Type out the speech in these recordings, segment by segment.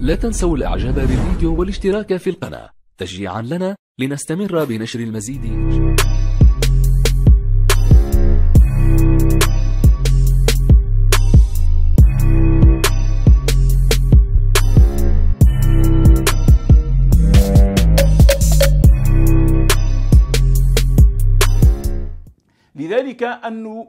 لا تنسوا الإعجاب بالفيديو والاشتراك في القناة تشجيعا لنا لنستمر بنشر المزيد لذلك أن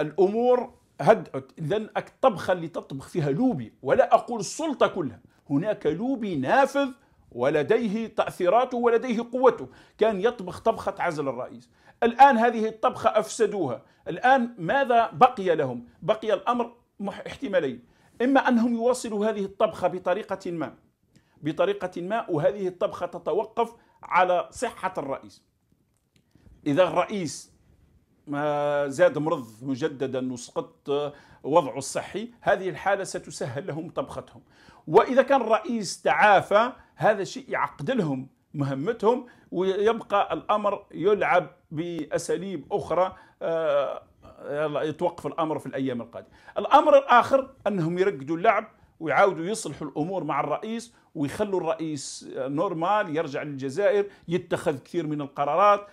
الأمور هدأت لن الطبخة اللي تطبخ فيها لوبي ولا أقول السلطة كلها هناك لوبي نافذ ولديه تأثيراته ولديه قوته كان يطبخ طبخة عزل الرئيس الآن هذه الطبخة أفسدوها الآن ماذا بقي لهم؟ بقي الأمر احتمالين إما أنهم يواصلوا هذه الطبخة بطريقة ما بطريقة ما وهذه الطبخة تتوقف على صحة الرئيس إذا الرئيس زاد مرض مجددا وسقط آه، وضعه الصحي هذه الحالة ستسهل لهم طبختهم وإذا كان الرئيس تعافى هذا الشيء يعقد لهم مهمتهم ويبقى الأمر يلعب بأساليب أخرى آه، يتوقف الأمر في الأيام القادمة الأمر الآخر أنهم يرقدوا اللعب ويعاودوا يصلحوا الامور مع الرئيس ويخلوا الرئيس آه، نورمال يرجع للجزائر يتخذ كثير من القرارات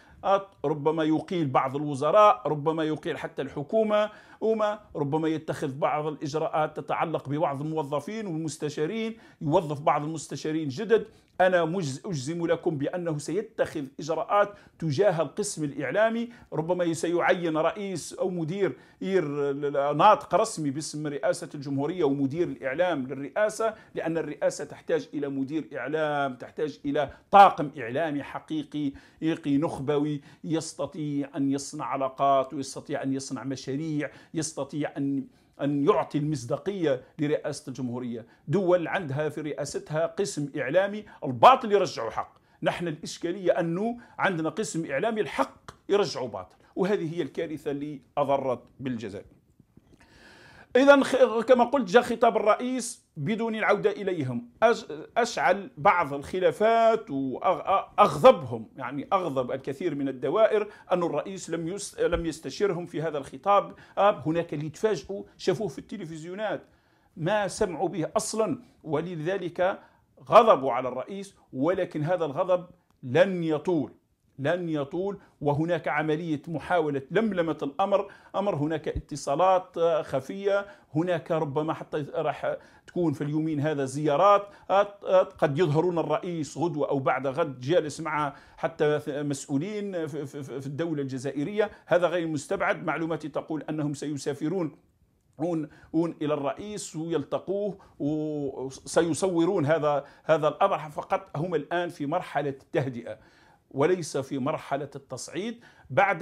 ربما يقيل بعض الوزراء ربما يقيل حتى الحكومة وما ربما يتخذ بعض الإجراءات تتعلق ببعض الموظفين والمستشارين يوظف بعض المستشارين جدد أنا أجزم لكم بأنه سيتخذ إجراءات تجاه القسم الإعلامي ربما سيعين رئيس أو مدير ناطق رسمي باسم رئاسة الجمهورية ومدير الإعلام للرئاسة لأن الرئاسة تحتاج إلى مدير إعلام تحتاج إلى طاقم إعلامي حقيقي يقي نخبوي يستطيع أن يصنع علاقات ويستطيع أن يصنع مشاريع يستطيع أن أن يعطي المصداقية لرئاسة الجمهورية دول عندها في رئاستها قسم إعلامي الباطل يرجعه حق نحن الإشكالية أنه عندنا قسم إعلامي الحق يرجعه باطل وهذه هي الكارثة اللي أضرت بالجزائر اذا كما قلت جاء خطاب الرئيس بدون العوده اليهم اشعل بعض الخلافات واغضبهم يعني اغضب الكثير من الدوائر ان الرئيس لم لم يستشرهم في هذا الخطاب آه، هناك اللي تفاجئوا شافوه في التلفزيونات ما سمعوا به اصلا ولذلك غضبوا على الرئيس ولكن هذا الغضب لن يطول لن يطول وهناك عملية محاولة لملمة الأمر أمر هناك اتصالات آه، خفية هناك ربما حتى راح تكون في اليومين هذا زيارات قد يظهرون الرئيس غدوة أو بعد غد جالس مع حتى مسؤولين في الدولة الجزائرية هذا غير مستبعد معلوماتي تقول أنهم سيسافرون إلى الرئيس ويلتقوه وسيصورون هذا هذا الأمر فقط هم الآن في مرحلة التهدئة وليس في مرحلة التصعيد بعد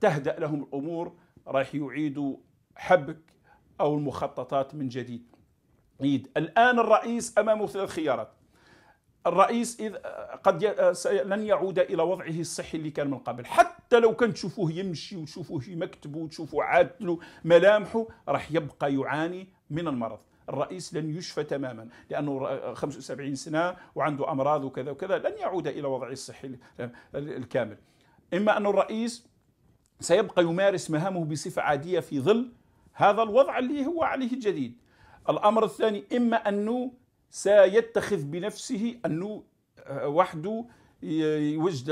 تهدأ لهم الأمور راح يعيدوا حبك أو المخططات من جديد عيد الآن الرئيس أمامه ثلاث خيارات الرئيس إذ قد لن يعود إلى وضعه الصحي اللي كان من قبل حتى لو كان تشوفوه يمشي وتشوفوه في مكتبه وتشوفوا عادله ملامحه راح يبقى يعاني من المرض الرئيس لن يشفى تماما لأنه 75 سنة وعنده أمراض وكذا وكذا لن يعود إلى وضعه الصحي الكامل إما أن الرئيس سيبقى يمارس مهامه بصفة عادية في ظل هذا الوضع اللي هو عليه الجديد الأمر الثاني إما أنه سيتخذ بنفسه أنه آه، وحده يوجد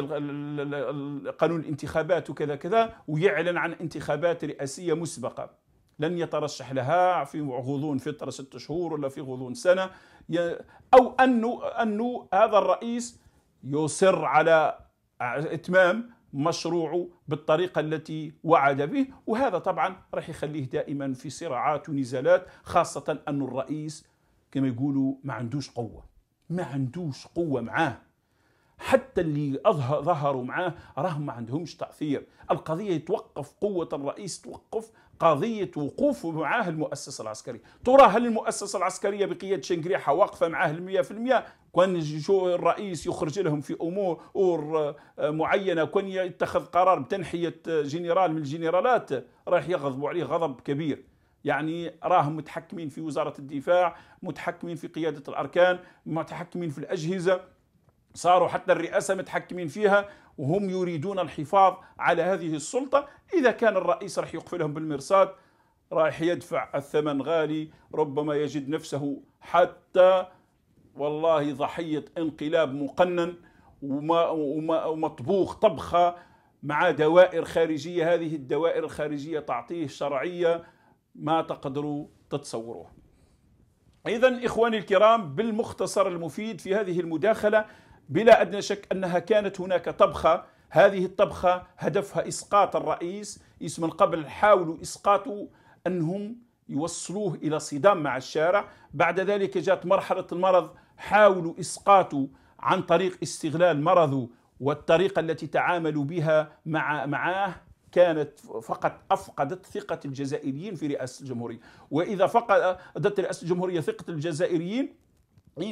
قانون الانتخابات وكذا كذا ويعلن عن انتخابات رئاسية مسبقة لن يترشح لها في غضون فترة ست شهور ولا في غضون سنة أو أنه, أنه هذا الرئيس يصر على إتمام مشروعه بالطريقة التي وعد به وهذا طبعا راح يخليه دائما في صراعات ونزالات خاصة أن الرئيس كما يقولوا ما عندوش قوة ما عندوش قوة معاه حتى اللي أظهر ظهروا معاه راهم ما عندهمش تأثير القضية يتوقف قوة الرئيس توقف قضية وقوفه معاه المؤسسة العسكرية ترى هل المؤسسة العسكرية بقيادة شنقريحة واقفة معاه المية في المية كون جو الرئيس يخرج لهم في أمور معينة كون يتخذ قرار بتنحية جنرال من الجنرالات راح يغضبوا عليه غضب كبير يعني راهم متحكمين في وزارة الدفاع متحكمين في قيادة الأركان متحكمين في الأجهزة صاروا حتى الرئاسة متحكمين فيها وهم يريدون الحفاظ على هذه السلطة إذا كان الرئيس راح يقفلهم بالمرصاد رايح يدفع الثمن غالي ربما يجد نفسه حتى والله ضحية انقلاب مقنن وما وما ومطبوخ طبخة مع دوائر خارجية هذه الدوائر الخارجية تعطيه شرعية ما تقدروا تتصوروه إذا إخواني الكرام بالمختصر المفيد في هذه المداخلة بلا ادنى شك انها كانت هناك طبخه هذه الطبخه هدفها اسقاط الرئيس اسم من قبل حاولوا اسقاطه انهم يوصلوه الى صدام مع الشارع بعد ذلك جاءت مرحله المرض حاولوا اسقاطه عن طريق استغلال مرضه والطريقه التي تعاملوا بها مع معاه كانت فقط افقدت ثقه الجزائريين في رئاسه الجمهوريه، واذا فقدت رئاسه الجمهوريه ثقه الجزائريين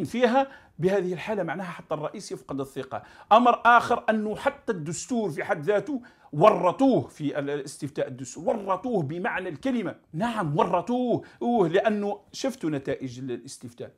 فيها بهذه الحالة معناها حتى الرئيس يفقد الثقة أمر آخر أنه حتى الدستور في حد ذاته ورطوه في الاستفتاء الدستور ورطوه بمعنى الكلمة نعم ورطوه أوه لأنه شفتوا نتائج الاستفتاء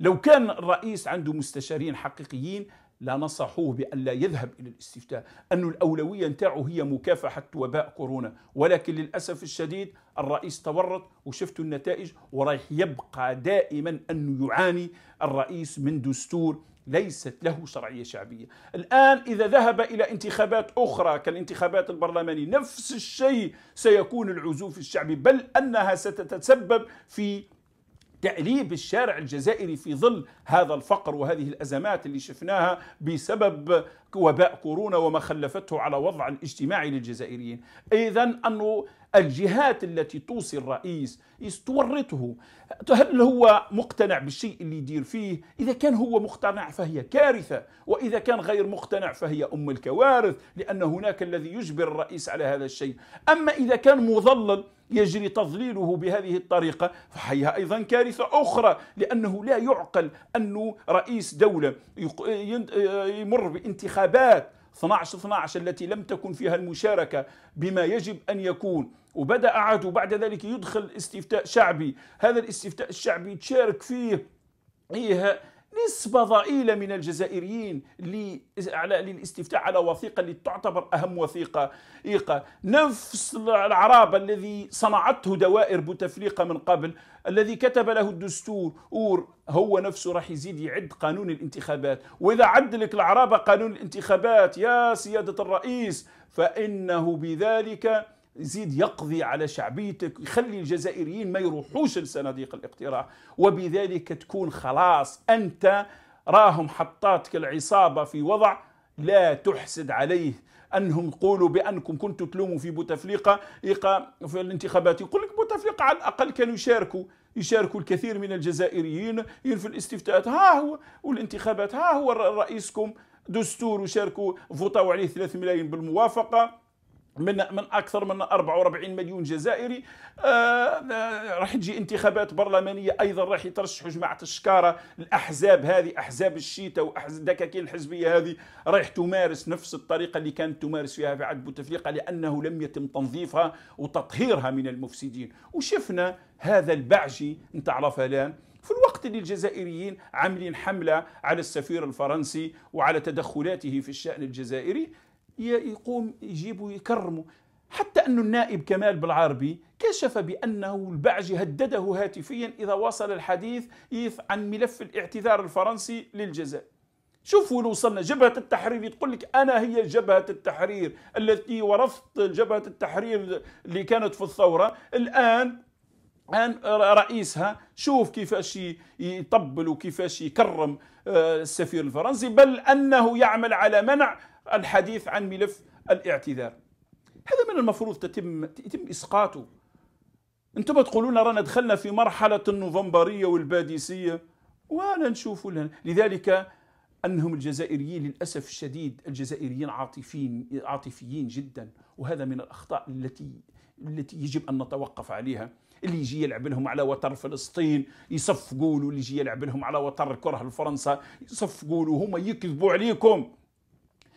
لو كان الرئيس عنده مستشارين حقيقيين لا نصحوه بأن لا يذهب إلى الاستفتاء أن الأولوية نتاعه هي مكافحة وباء كورونا ولكن للأسف الشديد الرئيس تورط وشفتوا النتائج ورايح يبقى دائما أنه يعاني الرئيس من دستور ليست له شرعية شعبية الآن إذا ذهب إلى انتخابات أخرى كالانتخابات البرلمانية نفس الشيء سيكون العزوف الشعبي بل أنها ستتسبب في تأليب الشارع الجزائري في ظل هذا الفقر وهذه الأزمات اللي شفناها بسبب وباء كورونا وما خلفته على وضع الاجتماعي للجزائريين إذا أنه الجهات التي توصي الرئيس تورطه هل هو مقتنع بالشيء اللي يدير فيه إذا كان هو مقتنع فهي كارثة وإذا كان غير مقتنع فهي أم الكوارث لأن هناك الذي يجبر الرئيس على هذا الشيء أما إذا كان مضلل يجري تضليله بهذه الطريقة فهي أيضا كارثة أخرى لأنه لا يعقل أنه رئيس دولة يمر بانتخابات 12 12 التي لم تكن فيها المشاركة بما يجب أن يكون وبدأ عدو بعد ذلك يدخل استفتاء شعبي هذا الاستفتاء الشعبي تشارك فيه إيه نسبة ضئيلة من الجزائريين للاستفتاء على وثيقة اللي تعتبر أهم وثيقة إيقا نفس العراب الذي صنعته دوائر بوتفليقة من قبل الذي كتب له الدستور أور هو نفسه راح يزيد يعد قانون الانتخابات وإذا عد لك العرابة قانون الانتخابات يا سيادة الرئيس فإنه بذلك يزيد يقضي على شعبيتك يخلي الجزائريين ما يروحوش لصناديق الاقتراع وبذلك تكون خلاص أنت راهم حطاتك العصابة في وضع لا تحسد عليه انهم يقولوا بانكم كنتوا تلوموا في بوتفليقه في الانتخابات يقول لك بوتفليقه على الاقل كانوا يشاركوا يشاركوا الكثير من الجزائريين في الاستفتاءات ها هو والانتخابات ها هو رئيسكم دستور وشاركوا فوتوا عليه 3 ملايين بالموافقه من من اكثر من 44 مليون جزائري آه، آه، راح تجي انتخابات برلمانيه ايضا راح يترشحوا جماعه الشكاره الاحزاب هذه احزاب الشيتا الدكاكين الحزبيه هذه راح تمارس نفس الطريقه اللي كانت تمارس فيها في عهد بوتفليقه لانه لم يتم تنظيفها وتطهيرها من المفسدين وشفنا هذا البعجي نتاع لافلان في الوقت اللي الجزائريين عاملين حملة على السفير الفرنسي وعلى تدخلاته في الشأن الجزائري يقوم يجيبوا يكرموا حتى أن النائب كمال بالعربي كشف بأنه البعجي هدده هاتفيا إذا وصل الحديث عن ملف الاعتذار الفرنسي للجزاء شوفوا وصلنا جبهة التحرير تقول لك أنا هي جبهة التحرير التي ورثت جبهة التحرير اللي كانت في الثورة الآن الآن رئيسها شوف كيفاش يطبل وكيفاش يكرم آه، السفير الفرنسي بل أنه يعمل على منع الحديث عن ملف الاعتذار هذا من المفروض تتم يتم اسقاطه انتم تقولون رانا دخلنا في مرحله النوفمبريه والباديسيه ولا نشوف لذلك انهم الجزائريين للاسف الشديد الجزائريين عاطفيين عاطفيين جدا وهذا من الاخطاء التي التي يجب ان نتوقف عليها اللي يجي يلعب لهم على وتر فلسطين يصفقوا له اللي يجي يلعب لهم على وتر كره الفرنسا يصفقوا له هما يكذبوا عليكم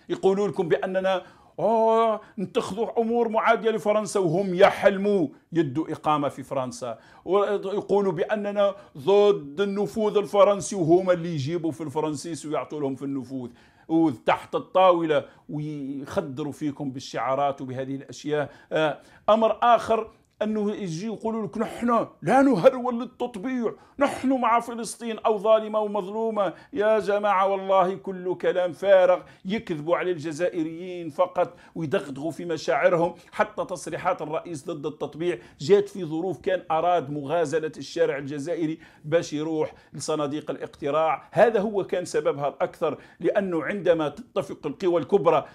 يقولوا لكم بأننا أوه نتخذوا أمور معادية لفرنسا وهم يحلموا يدوا إقامة في فرنسا ويقولوا بأننا ضد النفوذ الفرنسي وهم اللي يجيبوا في الفرنسيس ويعطوا لهم في النفوذ وتحت الطاولة ويخدروا فيكم بالشعارات وبهذه الأشياء آه، أمر آخر انه يجي يقولوا لك نحن لا نهرول للتطبيع نحن مع فلسطين او ظالمه ومظلومه يا جماعه والله كل كلام فارغ يكذبوا على الجزائريين فقط ويدغدغوا في مشاعرهم حتى تصريحات الرئيس ضد التطبيع جات في ظروف كان اراد مغازله الشارع الجزائري باش يروح لصناديق الاقتراع هذا هو كان سببها الاكثر لانه عندما تتفق القوى الكبرى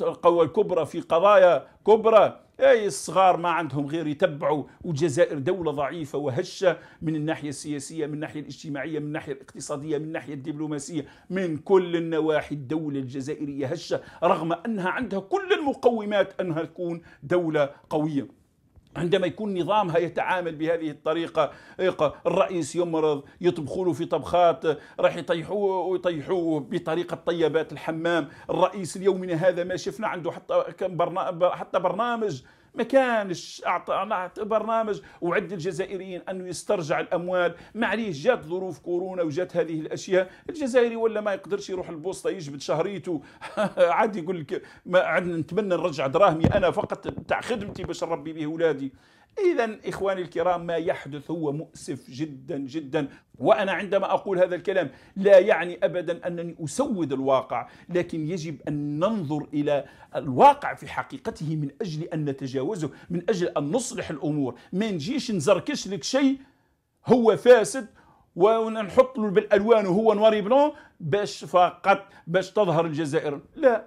القوى الكبرى في قضايا كبرى اي الصغار ما عندهم غير يتبعوا والجزائر دوله ضعيفه وهشه من الناحيه السياسيه من الناحيه الاجتماعيه من الناحيه الاقتصاديه من الناحيه الدبلوماسيه من كل النواحي الدوله الجزائريه هشه رغم انها عندها كل المقومات انها تكون دوله قويه عندما يكون نظامها يتعامل بهذه الطريقة الرئيس يمرض يطبخوا له في طبخات راح يطيحوه ويطيحوه بطريقة طيبات الحمام الرئيس اليومنا هذا ما شفنا عنده حتى برنامج حتى برنامج ما كانش أعطى برنامج وعد الجزائريين أنه يسترجع الأموال معليش جات ظروف كورونا وجات هذه الأشياء الجزائري ولا ما يقدرش يروح البوسطة يجبد شهريته عادي يقول لك ما عندنا نتمنى نرجع دراهمي أنا فقط تاع خدمتي باش نربي به أولادي إذا إخواني الكرام ما يحدث هو مؤسف جدا جدا وأنا عندما أقول هذا الكلام لا يعني أبدا أنني أسود الواقع لكن يجب أن ننظر إلى الواقع في حقيقته من أجل أن نتجاوزه من أجل أن نصلح الأمور ما نجيش نزركش لك شيء هو فاسد ونحط له بالالوان وهو نواري بلون باش فقط باش تظهر الجزائر لا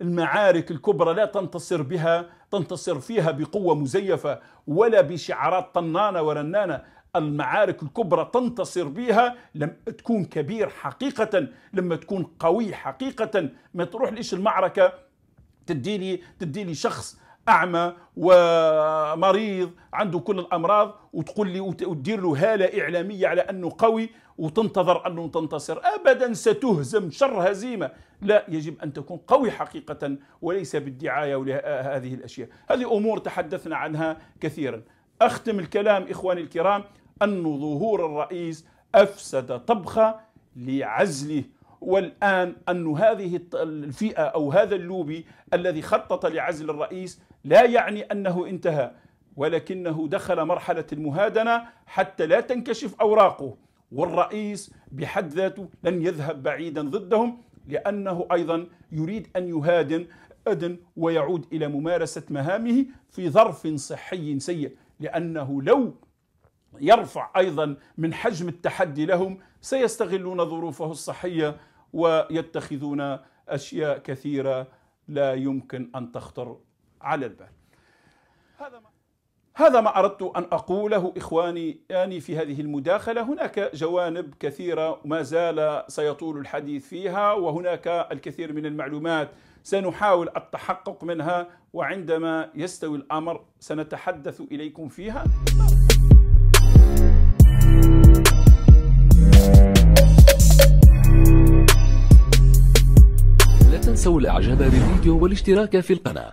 المعارك الكبرى لا تنتصر بها تنتصر فيها بقوة مزيفة ولا بشعارات طنانة ورنانة المعارك الكبرى تنتصر بها لما تكون كبير حقيقة لما تكون قوي حقيقة ما تروح ليش المعركة تديني تديني شخص اعمى ومريض عنده كل الامراض وتقول لي وتدير له هاله اعلاميه على انه قوي وتنتظر انه تنتصر ابدا ستهزم شر هزيمه لا يجب ان تكون قوي حقيقه وليس بالدعايه ولهذه الاشياء هذه امور تحدثنا عنها كثيرا اختم الكلام اخواني الكرام ان ظهور الرئيس افسد طبخه لعزله والان ان هذه الفئه او هذا اللوبي الذي خطط لعزل الرئيس لا يعني انه انتهى ولكنه دخل مرحله المهادنه حتى لا تنكشف اوراقه والرئيس بحد ذاته لن يذهب بعيدا ضدهم لانه ايضا يريد ان يهادن أدن ويعود إلى ممارسة مهامه في ظرف صحي سيء لأنه لو يرفع أيضا من حجم التحدي لهم سيستغلون ظروفه الصحية ويتخذون أشياء كثيرة لا يمكن أن تخطر على البال هذا ما هذا ما أردت أن أقوله إخواني يعني في هذه المداخلة هناك جوانب كثيرة ما زال سيطول الحديث فيها وهناك الكثير من المعلومات سنحاول التحقق منها وعندما يستوي الأمر سنتحدث إليكم فيها لا تنسوا الإعجاب بالفيديو والاشتراك في القناة